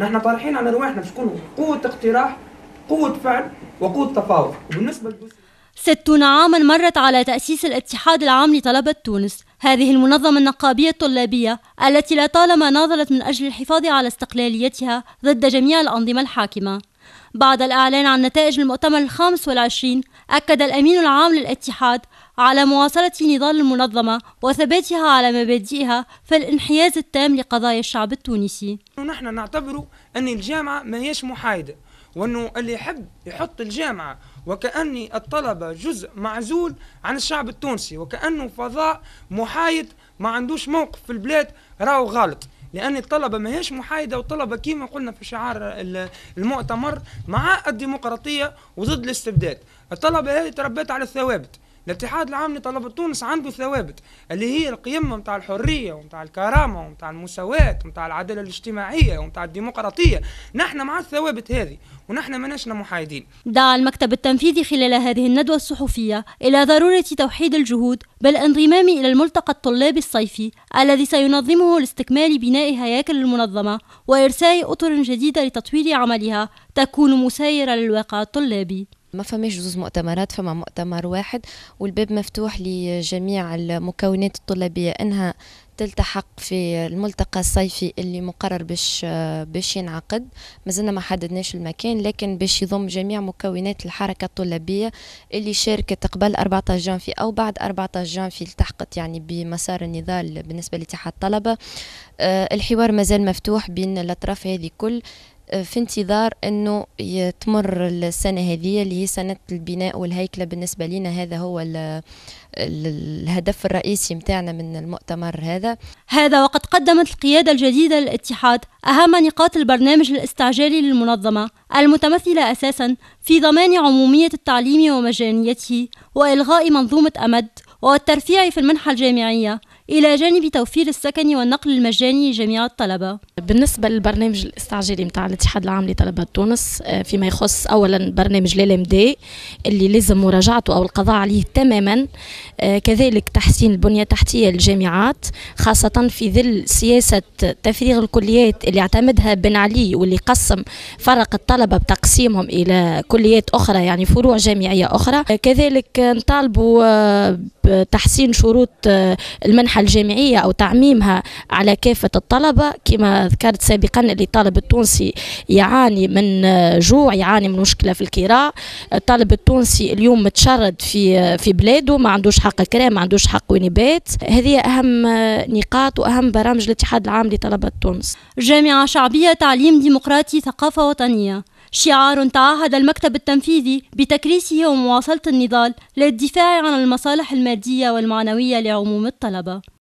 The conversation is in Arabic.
نحن طارحين على رواحنا باش تكون قوه اقتراح قوه فعل وقوه تفاوض وبالنسبه ستون عاما مرت على تأسيس الاتحاد العام لطلبة تونس هذه المنظمة النقابية الطلابية التي لطالما ناضلت من أجل الحفاظ على استقلاليتها ضد جميع الأنظمة الحاكمة بعد الإعلان عن نتائج المؤتمر الخامس والعشرين أكد الأمين العام للاتحاد على مواصلة نضال المنظمة وثباتها على مبادئها في الانحياز التام لقضايا الشعب التونسي نحن نعتبر أن الجامعة ما هيش محايدة وأنه اللي يحب يحط الجامعة وكأن الطلبة جزء معزول عن الشعب التونسي وكأنه فضاء محايد ما عندوش موقف في البلاد راهو غلط لأن الطلبة ماهيش محايدة والطلبة كيما قلنا في شعار المؤتمر مع الديمقراطية وضد الاستبداد الطلبة هذه تربيت على الثوابت الاتحاد العام لطلبة تونس عنده ثوابت اللي هي القيم متاع الحرية ومتاع الكرامة ومتاع المساواة ومتاع العدالة الاجتماعية ومتاع الديمقراطية نحن مع الثوابت هذه ونحن مناشنا محايدين دعا المكتب التنفيذي خلال هذه الندوة الصحفية إلى ضرورة توحيد الجهود بالانضمام إلى الملتقى الطلابي الصيفي الذي سينظمه لاستكمال بناء هياكل المنظمة وإرساء أطر جديدة لتطوير عملها تكون مسايرة للواقع الطلابي ما فماش زوز مؤتمرات فما مؤتمر واحد والباب مفتوح لجميع المكونات الطلابية إنها تلتحق في الملتقى الصيفي اللي مقرر باش باش ينعقد مازلنا ما حددناش المكان لكن باش يضم جميع مكونات الحركه الطلابيه اللي شاركت قبل 14 جانفي او بعد 14 جانفي التحقت يعني بمسار النضال بالنسبه لاتحاد الطلبه آه، الحوار مازال مفتوح بين الاطراف هذه كل في انتظار انه تمر السنه هذه اللي هي سنه البناء والهيكله بالنسبه لنا هذا هو الهدف الرئيسي متاعنا من المؤتمر هذا هذا وقد قدمت القياده الجديده للاتحاد اهم نقاط البرنامج الاستعجالي للمنظمه المتمثله اساسا في ضمان عموميه التعليم ومجانيته والغاء منظومه امد والترفيع في المنحه الجامعيه إلى جانب توفير السكن والنقل المجاني لجميع الطلبة بالنسبة للبرنامج الاستعجالي متاع الاتحاد العام لطلبة تونس آه، فيما يخص أولا برنامج ام دي اللي لازم مراجعته أو القضاء عليه تماما آه، كذلك تحسين البنية التحتية للجامعات خاصة في ظل سياسة تفريغ الكليات اللي اعتمدها بن علي واللي قسم فرق الطلبة بتقسيمهم إلى كليات أخرى يعني فروع جامعية أخرى آه، كذلك نطالبوا بتحسين شروط المنحة الجامعية أو تعميمها على كافة الطلبة كما ذكرت سابقا اللي الطالب التونسي يعاني من جوع يعاني من مشكلة في الكراء الطالب التونسي اليوم متشرد في في بلاده ما عندوش حق كراء ما عندوش حق ونبات هذه أهم نقاط وأهم برامج الاتحاد العام لطلبة تونس جامعة شعبية تعليم ديمقراطي ثقافة وطنية شعار تعهد المكتب التنفيذي بتكريسه ومواصلة النضال للدفاع عن المصالح المادية والمعنوية لعموم الطلبة